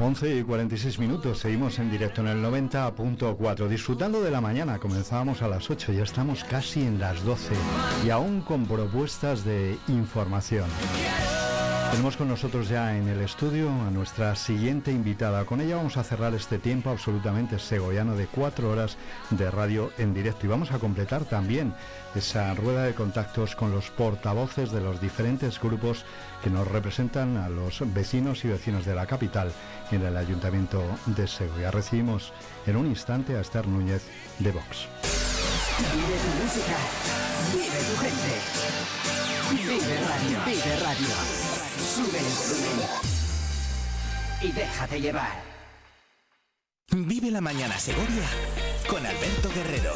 11 y 46 minutos, seguimos en directo en el 90.4, disfrutando de la mañana, comenzábamos a las 8, ya estamos casi en las 12 y aún con propuestas de información. Tenemos con nosotros ya en el estudio a nuestra siguiente invitada. Con ella vamos a cerrar este tiempo absolutamente segoviano de cuatro horas de radio en directo y vamos a completar también esa rueda de contactos con los portavoces de los diferentes grupos que nos representan a los vecinos y vecinas de la capital en el Ayuntamiento de Segovia. Recibimos en un instante a Esther Núñez de Vox. Vive música, vive tu gente, vive radio. Sube el volumen y déjate llevar. Vive la mañana Segovia con Alberto Guerrero.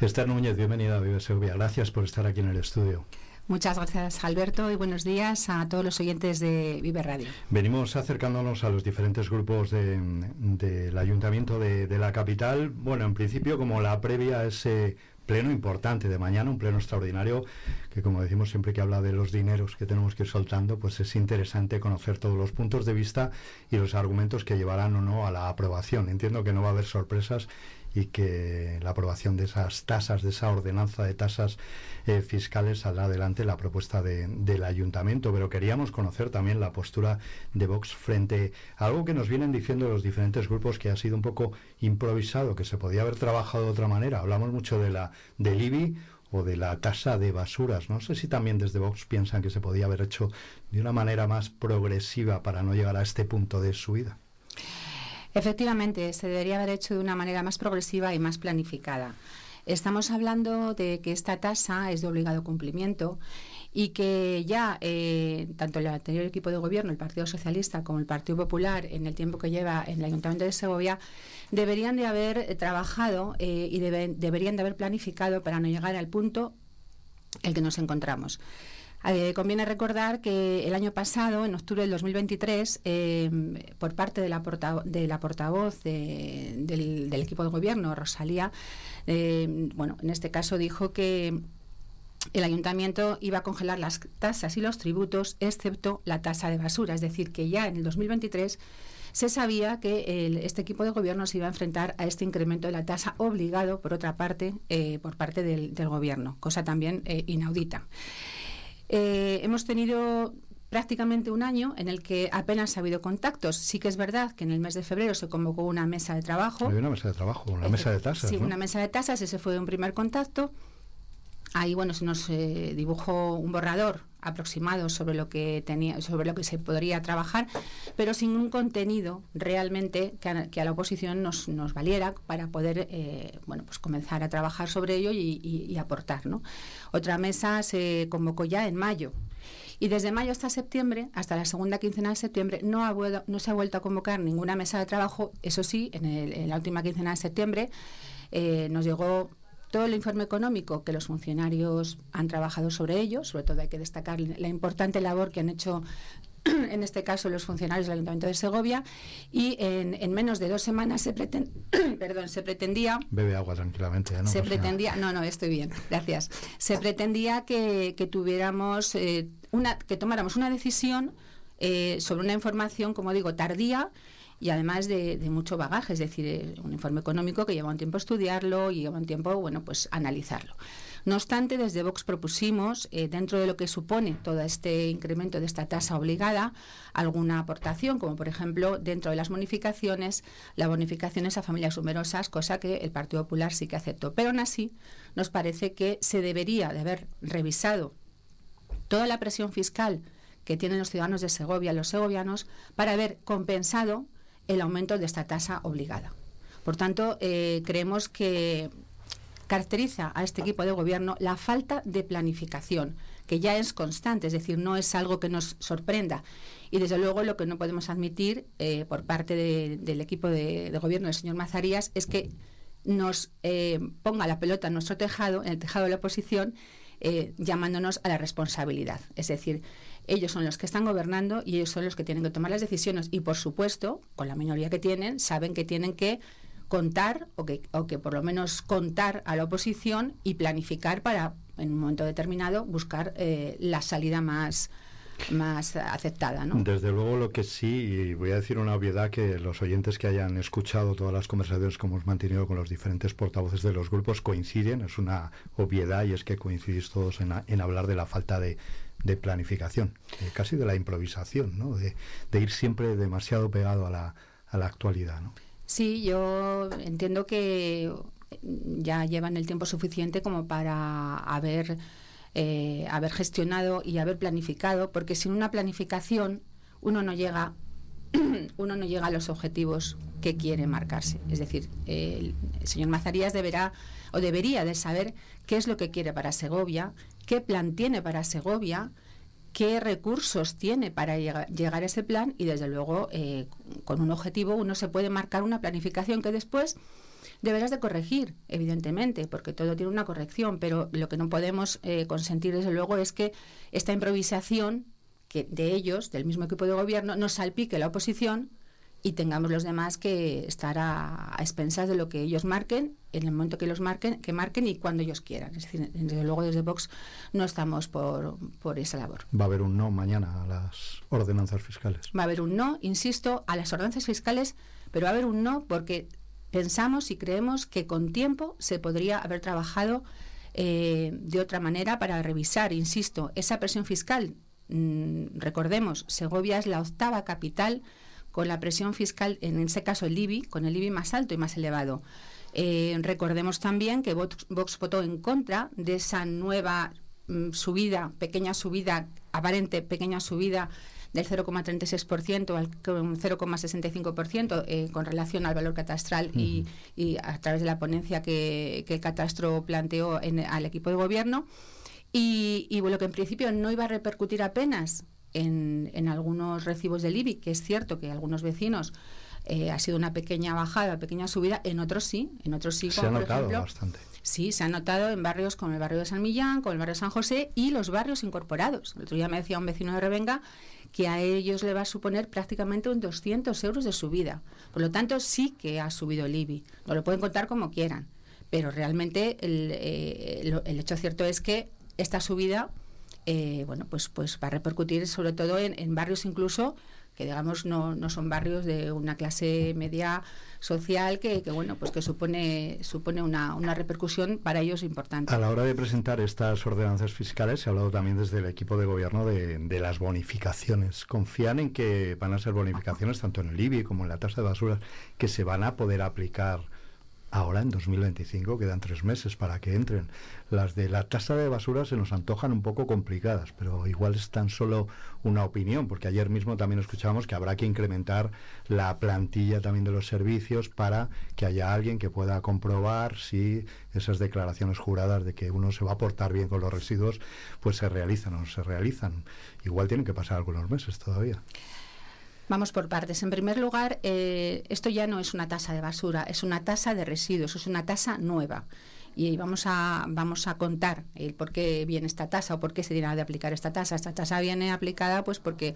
Esther Núñez, bienvenida a Vive Segovia. Gracias por estar aquí en el estudio. Muchas gracias, Alberto, y buenos días a todos los oyentes de Vive Radio. Venimos acercándonos a los diferentes grupos del Ayuntamiento de, de, la capital. Bueno, en principio, como la previa a ese pleno importante de mañana, un pleno extraordinario que como decimos siempre que habla de los dineros que tenemos que ir soltando, pues es interesante conocer todos los puntos de vista y los argumentos que llevarán o no a la aprobación. Entiendo que no va a haber sorpresas y que la aprobación de esas tasas, de esa ordenanza de tasas eh, fiscales saldrá adelante la propuesta del ayuntamiento. Pero queríamos conocer también la postura de Vox frente a algo que nos vienen diciendo los diferentes grupos que ha sido un poco improvisado, que se podía haber trabajado de otra manera. Hablamos mucho de la del IBI o de la tasa de basuras. No sé si también desde Vox piensan que se podía haber hecho de una manera más progresiva para no llegar a este punto de subida. Efectivamente, se debería haber hecho de una manera más progresiva y más planificada. Estamos hablando de que esta tasa es de obligado cumplimiento y que ya eh, tanto el anterior equipo de gobierno, el Partido Socialista, como el Partido Popular, en el tiempo que lleva en el Ayuntamiento de Segovia, deberían de haber eh, trabajado eh, y deberían de haber planificado para no llegar al punto el que nos encontramos. Eh, conviene recordar que el año pasado, en octubre del 2023, eh, por parte de la, de la portavoz del, equipo de gobierno, Rosalía, eh, bueno, en este caso dijo que el ayuntamiento iba a congelar las tasas y los tributos, excepto la tasa de basura. Es decir, que ya en el 2023 se sabía que este equipo de gobierno se iba a enfrentar a este incremento de la tasa obligado, por otra parte, por parte del, gobierno, cosa también inaudita. Eh, hemos tenido prácticamente un año en el que apenas ha habido contactos. Sí que es verdad que en el mes de febrero se convocó una mesa de trabajo. una mesa de trabajo, una mesa de tasas. Sí, una mesa de tasas, ese fue un primer contacto. Ahí, bueno, se nos eh, dibujó un borrador aproximados sobre lo que tenía, sobre lo que se podría trabajar, pero sin un contenido realmente que a, la oposición nos, valiera para poder eh, bueno, pues comenzar a trabajar sobre ello y, aportar. Otra mesa se convocó ya en mayo. Y desde mayo hasta septiembre, hasta la segunda quincena de septiembre, no, ha no se ha vuelto a convocar ninguna mesa de trabajo. Eso sí, en, la última quincena de septiembre eh, nos llegó todo el informe económico que los funcionarios han trabajado sobre ello, sobre todo hay que destacar la importante labor que han hecho en este caso los funcionarios del Ayuntamiento de Segovia, y en, menos de dos semanas se, perdón, se pretendía... Bebe agua tranquilamente. ¿no? Se pretendía, no, no, estoy bien, gracias. Se pretendía que, tuviéramos, eh, una, que tomáramos una decisión eh, sobre una información, como digo, tardía, y además de, mucho bagaje, es decir, un informe económico que lleva un tiempo estudiarlo y lleva un tiempo, bueno, pues analizarlo. No obstante, desde Vox propusimos, eh, dentro de lo que supone todo este incremento de esta tasa obligada, alguna aportación, como por ejemplo, dentro de las bonificaciones, las bonificaciones a familias numerosas, cosa que el Partido Popular sí que aceptó. Pero aún así, nos parece que se debería de haber revisado toda la presión fiscal que tienen los ciudadanos de Segovia, los segovianos, para haber compensado el aumento de esta tasa obligada. Por tanto, eh, creemos que caracteriza a este equipo de gobierno la falta de planificación, que ya es constante, es decir, no es algo que nos sorprenda. Y desde luego lo que no podemos admitir eh, por parte del equipo de, gobierno del señor Mazarías es que nos eh, ponga la pelota en nuestro tejado, en el tejado de la oposición, llamándonos a la responsabilidad. Es decir, ellos son los que están gobernando y ellos son los que tienen que tomar las decisiones y, por supuesto, con la minoría que tienen, saben que tienen que contar o que, o que por lo menos contar a la oposición y planificar para, en un momento determinado, buscar eh, la salida más, más aceptada. ¿no? Desde luego lo que sí, y voy a decir una obviedad que los oyentes que hayan escuchado todas las conversaciones que hemos mantenido con los diferentes portavoces de los grupos coinciden, es una obviedad y es que coincidís todos en hablar de la falta de, de planificación, eh, casi de la improvisación, ¿no? de, ir siempre demasiado pegado a la, a la actualidad. ¿no? Sí, yo entiendo que mm, ya llevan el tiempo suficiente como para haber, eh, haber gestionado y haber planificado, porque sin una planificación uno no llega uno no llega a los objetivos que quiere marcarse. Es decir, el señor Mazarías deberá o debería de saber qué es lo que quiere para Segovia, qué plan tiene para Segovia, qué recursos tiene para llegar a ese plan y desde luego eh, con un objetivo uno se puede marcar una planificación que después deberás de corregir, evidentemente, porque todo tiene una corrección, pero lo que no podemos eh, consentir desde luego es que esta improvisación que de ellos, del mismo equipo de gobierno, nos salpique la oposición y tengamos los demás que estar a, expensas de lo que ellos marquen, en el momento que los marquen, que marquen y cuando ellos quieran. Es decir, desde luego desde Vox no estamos por, por esa labor. Va a haber un no mañana a las ordenanzas fiscales. Va a haber un no, insisto, a las ordenanzas fiscales, pero va a haber un no porque pensamos y creemos que con tiempo se podría haber trabajado eh, de otra manera para revisar, insisto, esa presión fiscal Mm, recordemos, Segovia es la octava capital con la presión fiscal, en ese caso el IBI, con el IBI más alto y más elevado. Eh, recordemos también que Vox, votó en contra de esa nueva mm, subida, pequeña subida, aparente pequeña subida del 0,36% al 0,65% eh, con relación al valor catastral y, a través de la ponencia que, el catastro planteó al equipo de gobierno. Y, y que en principio no iba a repercutir apenas en, algunos recibos del IBI, que es cierto que algunos vecinos eh, ha sido una pequeña bajada, pequeña subida, en otros sí, en otros sí. Como se ha notado bastante. Sí, se ha notado en barrios como el barrio de San Millán, con el barrio de San José y los barrios incorporados. El otro día me decía un vecino de Revenga que a ellos le va a suponer prácticamente un 200 euros de subida. Por lo tanto, sí que ha subido el IBI. lo pueden contar como quieran. Pero realmente el, eh, el hecho cierto es que esta subida eh, bueno, pues, pues va a repercutir sobre todo en, barrios incluso que digamos no, no, son barrios de una clase media social que, que bueno pues que supone supone una, una, repercusión para ellos importante. A la hora de presentar estas ordenanzas fiscales se ha hablado también desde el equipo de gobierno de, de las bonificaciones. Confían en que van a ser bonificaciones tanto en el IBI como en la tasa de basura que se van a poder aplicar Ahora en 2025 quedan tres meses para que entren. Las de la tasa de basura se nos antojan un poco complicadas, pero igual es tan solo una opinión, porque ayer mismo también escuchábamos que habrá que incrementar la plantilla también de los servicios para que haya alguien que pueda comprobar si esas declaraciones juradas de que uno se va a portar bien con los residuos, pues se realizan o no se realizan. Igual tienen que pasar algunos meses todavía. Vamos por partes. En primer lugar, eh, esto ya no es una tasa de basura, es una tasa de residuos, es una tasa nueva. Y vamos a, vamos a contar el por qué viene esta tasa o por qué se dirá de aplicar esta tasa. Esta tasa viene aplicada pues porque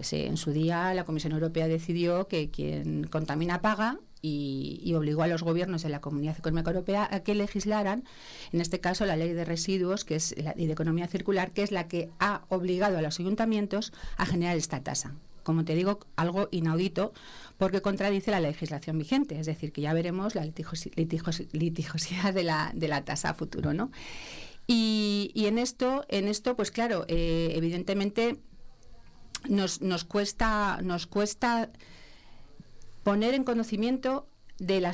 eh, en su día la Comisión Europea decidió que quien contamina paga y, obligó a los gobiernos de la Comunidad Económica Europea a que legislaran, en este caso la ley de residuos que es y de economía circular, que es la que ha obligado a los ayuntamientos a generar esta tasa como te digo, algo inaudito porque contradice la legislación vigente, es decir, que ya veremos la litigosidad litigiosidad de la, de la tasa a futuro, ¿no? Y, en esto, en esto, pues claro, eh, evidentemente nos, cuesta, nos cuesta poner en conocimiento del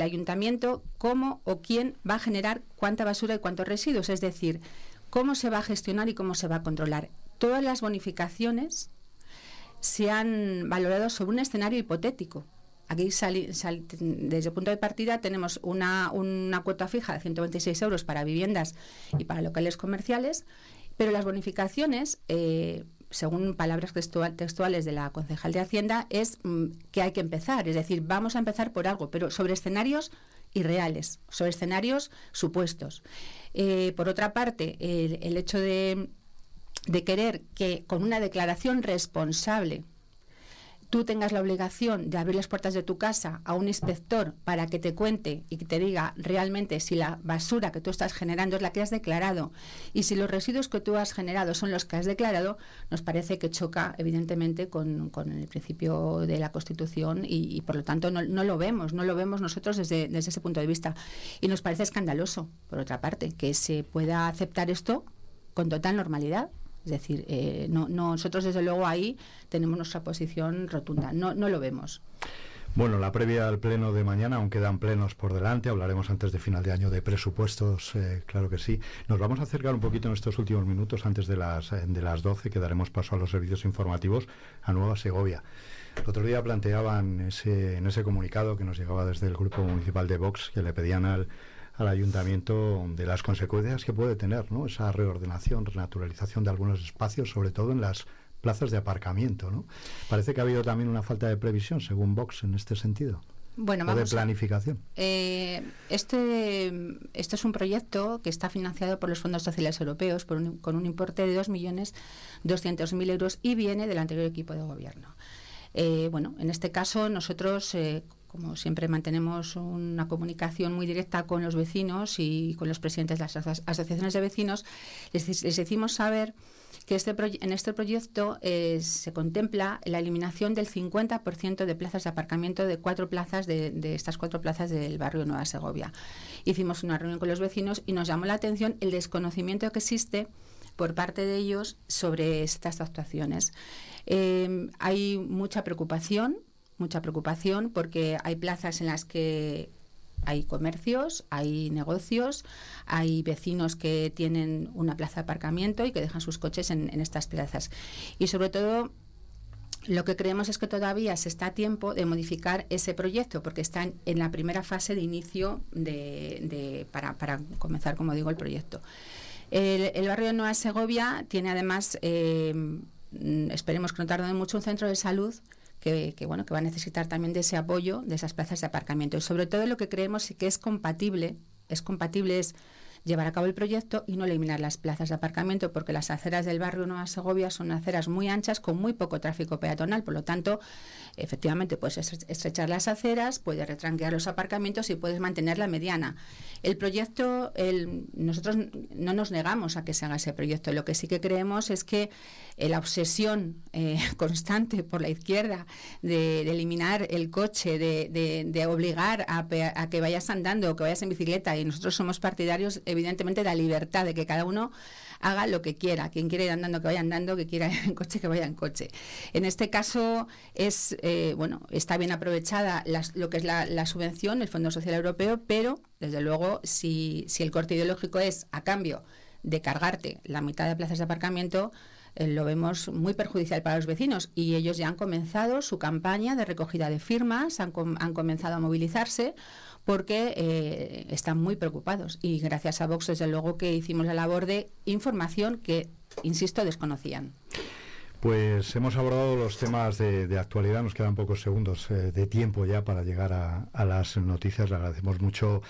ayuntamiento cómo o quién va a generar cuánta basura y cuántos residuos, es decir, cómo se va a gestionar y cómo se va a controlar. Todas las bonificaciones se han valorado sobre un escenario hipotético. Aquí, desde el punto de partida, tenemos una, cuota fija de 126 euros para viviendas y para locales comerciales, pero las bonificaciones, eh, según palabras textuales de la concejal de Hacienda, es mm, que hay que empezar. Es decir, vamos a empezar por algo, pero sobre escenarios irreales, sobre escenarios supuestos. Eh, por otra parte, el hecho de de querer que con una declaración responsable tú tengas la obligación de abrir las puertas de tu casa a un inspector para que te cuente y que te diga realmente si la basura que tú estás generando es la que has declarado y si los residuos que tú has generado son los que has declarado, nos parece que choca evidentemente con, el principio de la Constitución y, por lo tanto no, lo vemos, no lo vemos nosotros desde, desde ese punto de vista. Y nos parece escandaloso, por otra parte, que se pueda aceptar esto con total normalidad. Es decir, eh, no, nosotros desde luego ahí tenemos nuestra posición rotunda, no, lo vemos. Bueno, la previa al pleno de mañana, aunque dan plenos por delante, hablaremos antes de final de año de presupuestos, eh, claro que sí. Nos vamos a acercar un poquito en estos últimos minutos, antes de las, eh, de las 12, que daremos paso a los servicios informativos, a Nueva Segovia. El otro día planteaban ese, en ese comunicado que nos llegaba desde el Grupo Municipal de Vox, que le pedían al al ayuntamiento de las consecuencias que puede tener ¿no? esa reordenación, renaturalización de algunos espacios, sobre todo en las plazas de aparcamiento. ¿no? Parece que ha habido también una falta de previsión, según Vox, en este sentido. Bueno, o de planificación. Eh, este, este es un proyecto que está financiado por los fondos sociales europeos con un importe de 2.200.000 euros y viene del anterior equipo de gobierno. Eh, bueno, en este caso nosotros eh, como siempre mantenemos una comunicación muy directa con los vecinos y con los presidentes de las asociaciones de vecinos, les, les decimos saber que este en este proyecto eh, se contempla la eliminación del 50% de plazas de aparcamiento de cuatro plazas de, estas cuatro plazas del barrio Nueva Segovia. Hicimos una reunión con los vecinos y nos llamó la atención el desconocimiento que existe por parte de ellos sobre estas actuaciones. Eh, hay mucha preocupación mucha preocupación porque hay plazas en las que hay comercios, hay negocios, hay vecinos que tienen una plaza de aparcamiento y que dejan sus coches en, estas plazas. Y sobre todo, lo que creemos es que todavía se está a tiempo de modificar ese proyecto, porque está en, la primera fase de inicio de, para, para, comenzar, como digo, el proyecto. El, barrio de Nueva Segovia tiene además, eh, mm, esperemos que no tarde mucho, un centro de salud que, bueno, que va a necesitar también de ese apoyo de esas plazas de aparcamiento. Y sobre todo lo que creemos que es compatible, es compatible es llevar a cabo el proyecto y no eliminar las plazas de aparcamiento porque las aceras del barrio Nueva Segovia son aceras muy anchas con muy poco tráfico peatonal, por lo tanto, efectivamente puedes estrechar las aceras, puedes retranquear los aparcamientos y puedes mantener la mediana. El proyecto, nosotros no nos negamos a que se haga ese proyecto, lo que sí que creemos es que eh, la obsesión eh, constante por la izquierda de, eliminar el coche, de, de, obligar a, que vayas andando o que vayas en bicicleta y nosotros somos partidarios evidentemente la libertad de que cada uno haga lo que quiera, quien quiera ir andando que vaya andando, que quiera ir en coche que vaya en coche. En este caso es eh, bueno está bien aprovechada lo que es la, subvención, el Fondo Social Europeo, pero desde luego si el corte ideológico es a cambio de cargarte la mitad de plazas de aparcamiento, eh, lo vemos muy perjudicial para los vecinos y ellos ya han comenzado su campaña de recogida de firmas, han, han comenzado a movilizarse porque eh, están muy preocupados y gracias a Vox desde luego que hicimos la labor de información que, insisto, desconocían. Pues hemos abordado los temas de, actualidad, nos quedan pocos segundos eh, de tiempo ya para llegar a, a, las noticias. Le agradecemos mucho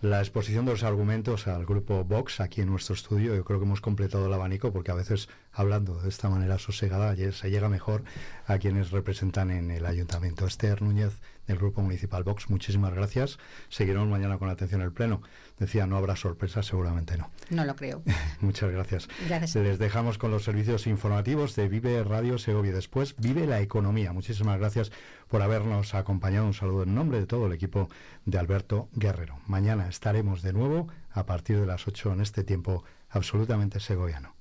la exposición de los argumentos al grupo Vox aquí en nuestro estudio. Yo creo que hemos completado el abanico porque a veces hablando de esta manera sosegada se llega mejor a quienes representan en el ayuntamiento. Esther Núñez del Grupo Municipal Vox, muchísimas gracias. Seguiremos mañana con atención el Pleno. Decía, no habrá sorpresas, seguramente no. No lo creo. Muchas gracias. gracias. Les dejamos con los servicios informativos de Vive Radio Segovia. Después, Vive la Economía. Muchísimas gracias por habernos acompañado. Un saludo en nombre de todo el equipo de Alberto Guerrero. Mañana estaremos de nuevo a partir de las 8 en este tiempo absolutamente segoviano.